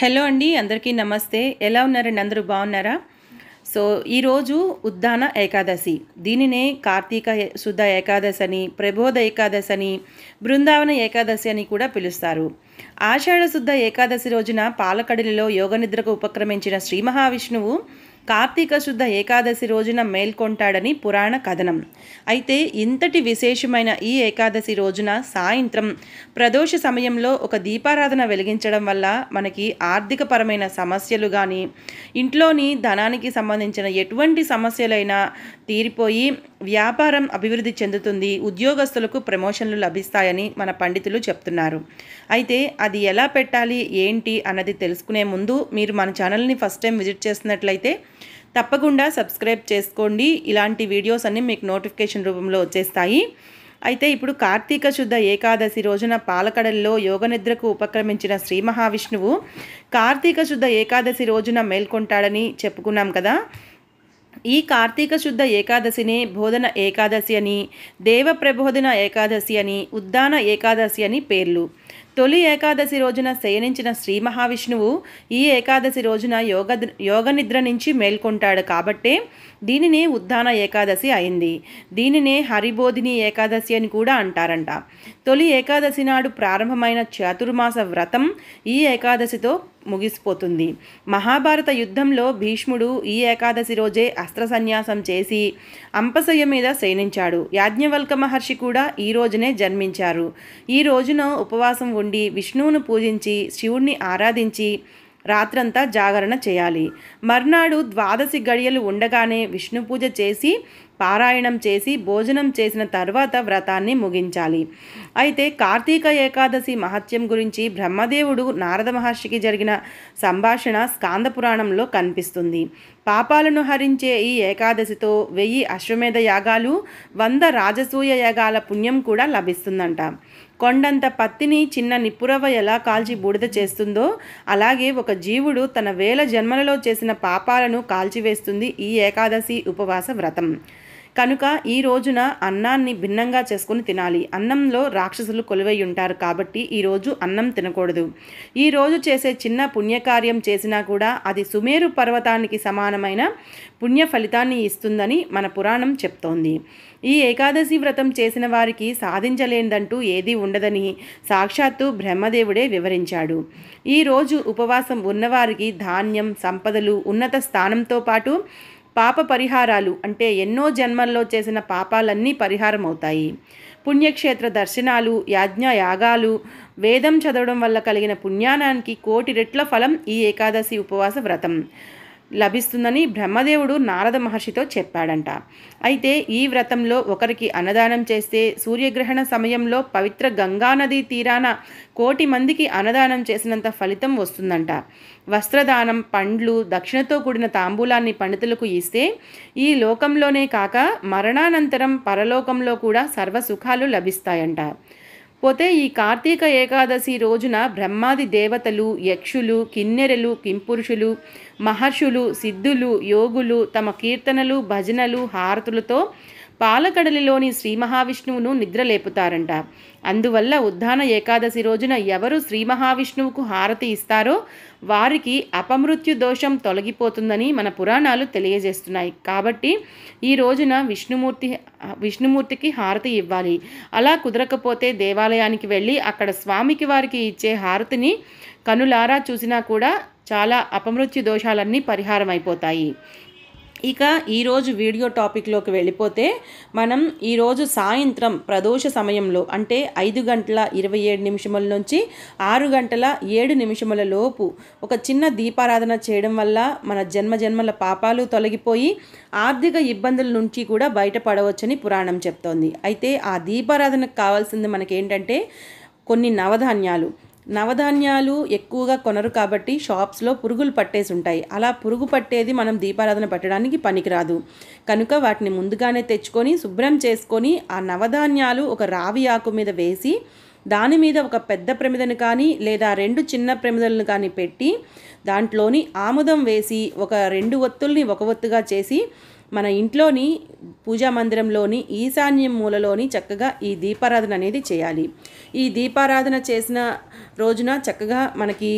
hello అండి అందరికీ నమస్తే ఎలా ఉన్నారండి అందరూ బాగున్నారా సో ఈరోజు ఉద్దాన ఏకాదశి దీనినే కార్తీక శుద్ధ ఏకాదశి అని ప్రబోధ ఏకాదశి అని బృందావన ఏకాదశి అని కూడా పిలుస్తారు ఆషాఢ శుద్ధ ఏకాదశి రోజున యోగ యోగనిద్రకు ఉపక్రమించిన శ్రీ మహావిష్ణువు కార్తీక శుద్ధ ఏకాదశి రోజున మేల్కొంటాడని పురాణ కథనం అయితే ఇంతటి విశేషమైన ఈ ఏకాదశి రోజున సాయంత్రం ప్రదోష సమయంలో ఒక దీపారాధన వెలిగించడం వల్ల మనకి ఆర్థికపరమైన సమస్యలు కానీ ఇంట్లోని ధనానికి సంబంధించిన ఎటువంటి సమస్యలైనా తీరిపోయి వ్యాపారం అభివృద్ధి చెందుతుంది ఉద్యోగస్తులకు ప్రమోషన్లు లభిస్తాయని మన పండితులు చెప్తున్నారు అయితే అది ఎలా పెట్టాలి ఏంటి అన్నది తెలుసుకునే ముందు మీరు మన ఛానల్ని ఫస్ట్ టైం విజిట్ చేస్తున్నట్లయితే తప్పకుండా సబ్స్క్రైబ్ చేసుకోండి ఇలాంటి వీడియోస్ అన్నీ మీకు నోటిఫికేషన్ రూపంలో వచ్చేస్తాయి అయితే ఇప్పుడు కార్తీక శుద్ధ ఏకాదశి రోజున పాలకడల్లో యోగనిద్రకు ఉపక్రమించిన శ్రీ మహావిష్ణువు కార్తీక శుద్ధ ఏకాదశి రోజున మేల్కొంటాడని చెప్పుకున్నాం కదా ఈ కార్తీక శుద్ధ ఏకాదశిని బోధన ఏకాదశి అని దేవ ప్రబోధన ఏకాదశి అని ఉద్దాన ఏకాదశి అని పేర్లు తొలి ఏకాదశి రోజున శయనించిన శ్రీ మహావిష్ణువు ఈ ఏకాదశి రోజున యోగ యోగనిద్ర నుంచి మేల్కొంటాడు కాబట్టే దీనినే ఉద్దాన ఏకాదశి అయింది దీనినే హరిబోధిని ఏకాదశి అని కూడా అంటారంట తొలి ఏకాదశి నాడు ప్రారంభమైన చాతుర్మాస వ్రతం ఈ ఏకాదశితో ముగిసిపోతుంది మహాభారత యుద్ధంలో భీష్ముడు ఈ ఏకాదశి రోజే అస్త్ర సన్యాసం చేసి అంపసయ్య మీద శయనించాడు యాజ్ఞవల్క మహర్షి కూడా ఈ రోజునే జన్మించారు ఈ రోజున ఉపవాసం ఉండి ఉండి విష్ణువును పూజించి శివుణ్ణి ఆరాధించి రాత్రంతా జాగరణ చేయాలి మర్నాడు ద్వాదశి గడియలు ఉండగానే విష్ణు పూజ చేసి పారాయణం చేసి భోజనం చేసిన తర్వాత వ్రతాన్ని ముగించాలి అయితే కార్తీక ఏకాదశి మహత్యం గురించి బ్రహ్మదేవుడు నారద మహర్షికి జరిగిన సంభాషణ స్కాంద పురాణంలో కనిపిస్తుంది పాపాలను హరించే ఈ ఏకాదశితో వెయ్యి అశ్వమేధ యాగాలు వంద రాజసూయ యాగాల పుణ్యం కూడా లభిస్తుందంట కొండంత పత్తిని చిన్న నిప్పురవ ఎలా కాల్చి బూడిద చేస్తుందో అలాగే ఒక జీవుడు తన వేల జన్మలలో చేసిన పాపాలను కాల్చివేస్తుంది ఈ ఏకాదశి ఉపవాస వ్రతం కనుక ఈ రోజున అన్నాన్ని భిన్నంగా చేసుకుని తినాలి అన్నంలో రాక్షసులు కొలువై ఉంటారు కాబట్టి ఈరోజు అన్నం తినకూడదు ఈరోజు చేసే చిన్న పుణ్యకార్యం చేసినా కూడా అది సుమేరు పర్వతానికి సమానమైన పుణ్య ఫలితాన్ని ఇస్తుందని మన పురాణం చెప్తోంది ఈ ఏకాదశి వ్రతం చేసిన వారికి సాధించలేనిదంటూ ఏదీ ఉండదని సాక్షాత్తు బ్రహ్మదేవుడే వివరించాడు ఈరోజు ఉపవాసం ఉన్నవారికి ధాన్యం సంపదలు ఉన్నత స్థానంతో పాటు పాప పరిహారాలు అంటే ఎన్నో జన్మల్లో చేసిన పాపాలన్నీ పరిహారం అవుతాయి పుణ్యక్షేత్ర దర్శనాలు యాజ్ఞ యాగాలు వేదం చదవడం వల్ల కలిగిన పుణ్యానానికి కోటి రెట్ల ఫలం ఈ ఏకాదశి ఉపవాస వ్రతం లభిస్తుందని బ్రహ్మదేవుడు నారద మహర్షితో చెప్పాడంట అయితే ఈ వ్రతంలో ఒకరికి అన్నదానం చేస్తే సూర్యగ్రహణ సమయంలో పవిత్ర గంగానదీ తీరాన కోటి మందికి అన్నదానం చేసినంత ఫలితం వస్తుందంట వస్త్రదానం పండ్లు దక్షిణతో కూడిన తాంబూలాన్ని పండితులకు ఇస్తే ఈ లోకంలోనే కాక మరణానంతరం పరలోకంలో కూడా సర్వసుఖాలు లభిస్తాయంట పోతే ఈ కార్తీక ఏకాదశి రోజున బ్రహ్మాది దేవతలు యక్షులు కిన్నెరలు కింపురుషులు మహర్షులు సిద్ధులు యోగులు తమ కీర్తనలు భజనలు హారతులతో పాలకడలిలోని శ్రీ మహావిష్ణువును నిద్రలేపుతారంట అందువల్ల ఉద్ధాన ఏకాదశి రోజున ఎవరు శ్రీ మహావిష్ణువుకు హారతి ఇస్తారో వారికి అపమృత్యు దోషం తొలగిపోతుందని మన పురాణాలు తెలియజేస్తున్నాయి కాబట్టి ఈ రోజున విష్ణుమూర్తి విష్ణుమూర్తికి హారతి ఇవ్వాలి అలా కుదరకపోతే దేవాలయానికి వెళ్ళి అక్కడ స్వామికి వారికి ఇచ్చే హారతిని కనులారా చూసినా కూడా చాలా అపమృత్యు దోషాలన్నీ పరిహారం అయిపోతాయి ఇక ఈరోజు వీడియో టాపిక్లోకి వెళ్ళిపోతే మనం ఈరోజు సాయంత్రం ప్రదోష సమయంలో అంటే ఐదు గంటల ఇరవై ఏడు నిమిషముల నుంచి ఆరు గంటల ఏడు నిమిషముల లోపు ఒక చిన్న దీపారాధన చేయడం వల్ల మన జన్మ జన్మల పాపాలు తొలగిపోయి ఆర్థిక ఇబ్బందుల నుంచి కూడా బయటపడవచ్చని పురాణం చెప్తోంది అయితే ఆ దీపారాధనకు కావాల్సింది మనకేంటంటే కొన్ని నవధాన్యాలు నవధాన్యాలు ఎక్కువగా కొనరు కాబట్టి షాప్స్లో పురుగులు పట్టేసి ఉంటాయి అలా పురుగు పట్టేది మనం దీపారాధన పెట్టడానికి పనికిరాదు కనుక వాటిని ముందుగానే తెచ్చుకొని శుభ్రం చేసుకొని ఆ నవధాన్యాలు ఒక రావి ఆకు మీద వేసి దాని మీద ఒక పెద్ద ప్రమిదను కానీ లేదా రెండు చిన్న ప్రమిదలను కానీ పెట్టి దాంట్లోని ఆముదం వేసి ఒక రెండు ఒత్తుల్ని ఒక ఒత్తుగా చేసి మన ఇంట్లోని పూజా మందిరంలోని ఈశాన్యం మూలలోని చక్కగా ఈ దీపారాధన అనేది చేయాలి ఈ దీపారాధన చేసిన రోజున చక్కగా మనకి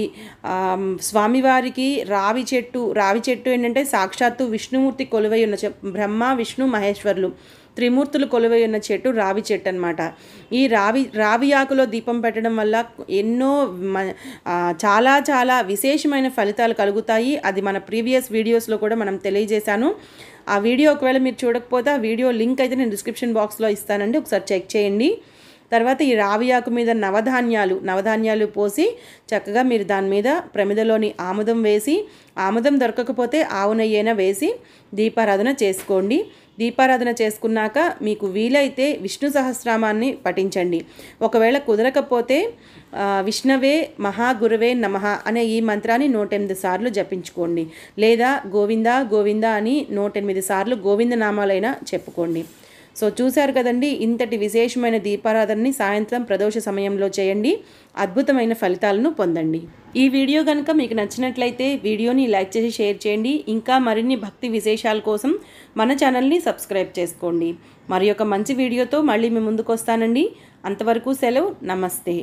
స్వామివారికి రావి చెట్టు రావి చెట్టు ఏంటంటే సాక్షాత్తు విష్ణుమూర్తి కొలువై ఉన్న బ్రహ్మ విష్ణు మహేశ్వరులు త్రిమూర్తులు కొలువై ఉన్న చెట్టు రావి చెట్టు అనమాట ఈ రావి రావి ఆకులో దీపం పెట్టడం వల్ల ఎన్నో చాలా చాలా విశేషమైన ఫలితాలు కలుగుతాయి అది మన ప్రీవియస్ వీడియోస్లో కూడా మనం తెలియజేశాను ఆ వీడియో ఒకవేళ మీరు చూడకపోతే ఆ వీడియో లింక్ అయితే నేను డిస్క్రిప్షన్ బాక్స్లో ఇస్తానండి ఒకసారి చెక్ చేయండి తర్వాత ఈ రావి ఆకు మీద నవధాన్యాలు నవధాన్యాలు పోసి చక్కగా మీరు దాని మీద ప్రమిదలోని ఆముదం వేసి ఆముదం దొరకకపోతే ఆవు వేసి దీపారాధన చేసుకోండి దీపారాధన చేసుకున్నాక మీకు వీలైతే విష్ణు సహస్రామాన్ని పఠించండి ఒకవేళ కుదరకపోతే విష్ణవే మహాగురువే నమ అనే ఈ మంత్రాన్ని నూటెనిమిది సార్లు జపించుకోండి లేదా గోవింద గోవింద అని నూటెనిమిది సార్లు గోవిందనామాలైనా చెప్పుకోండి సో చూశారు కదండి ఇంతటి విశేషమైన దీపారాధనని సాయంత్రం ప్రదోష సమయంలో చేయండి అద్భుతమైన ఫలితాలను పొందండి ఈ వీడియో కనుక మీకు నచ్చినట్లయితే వీడియోని లైక్ చేసి షేర్ చేయండి ఇంకా మరిన్ని భక్తి విశేషాల కోసం మన ఛానల్ని సబ్స్క్రైబ్ చేసుకోండి మరి మంచి వీడియోతో మళ్ళీ మీ ముందుకు వస్తానండి అంతవరకు సెలవు నమస్తే